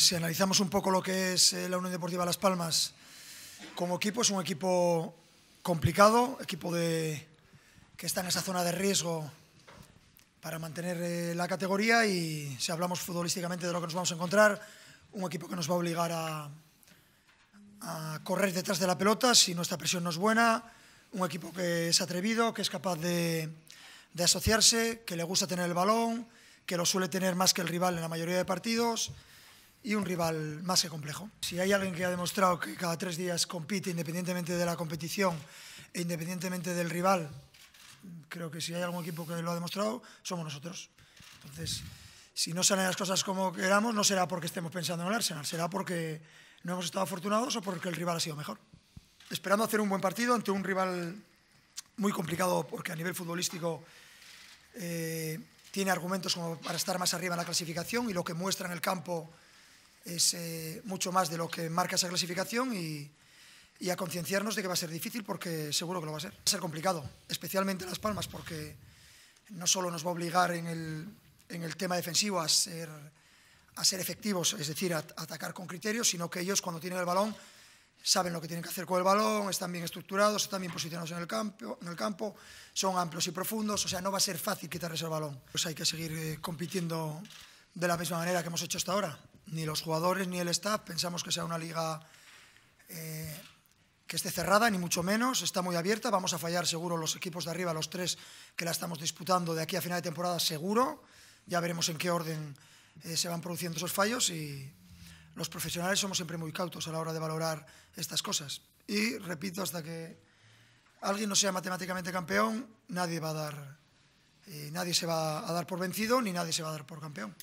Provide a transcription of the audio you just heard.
si analizamos un poco lo que es eh, la Unión Deportiva Las Palmas como equipo, es un equipo complicado, equipo de, que está en esa zona de riesgo para mantener eh, la categoría y si hablamos futbolísticamente de lo que nos vamos a encontrar, un equipo que nos va a obligar a, correr detrás de la pelota si nuestra presión no es buena, un equipo que es atrevido, que es capaz de asociarse, que le gusta tener el balón, que lo suele tener más que el rival en la mayoría de partidos y un rival más que complejo. Si hay alguien que ha demostrado que cada tres días compite independientemente de la competición e independientemente del rival, creo que si hay algún equipo que lo ha demostrado, somos nosotros. Entonces, si no salen las cosas como queramos, no será porque estemos pensando en el Arsenal, será porque no hemos estado afortunados o porque el rival ha sido mejor. Esperando hacer un buen partido ante un rival muy complicado porque a nivel futbolístico... Eh, tiene argumentos como para estar más arriba en la clasificación y lo que muestra en el campo es eh, mucho más de lo que marca esa clasificación y, a concienciarnos de que va a ser difícil porque seguro que lo va a ser. Va a ser complicado, especialmente Las Palmas, porque no solo nos va a obligar en el, tema defensivo a ser, a ser efectivos, es decir, a, atacar con criterios, sino que ellos cuando tienen el balón saben lo que tienen que hacer con el balón, están bien estructurados, están bien posicionados en el campo, en el campo son amplios y profundos, o sea, no va a ser fácil quitarles el balón. Pues hay que seguir eh, compitiendo de la misma manera que hemos hecho hasta ahora ni los jugadores ni el staff pensamos que sea una liga eh, que esté cerrada, ni mucho menos, está muy abierta, vamos a fallar seguro los equipos de arriba, los tres que la estamos disputando de aquí a final de temporada seguro, ya veremos en qué orden eh, se van produciendo esos fallos y los profesionales somos siempre muy cautos a la hora de valorar estas cosas. Y repito, hasta que alguien no sea matemáticamente campeón, nadie va a dar, eh, nadie se va a dar por vencido ni nadie se va a dar por campeón.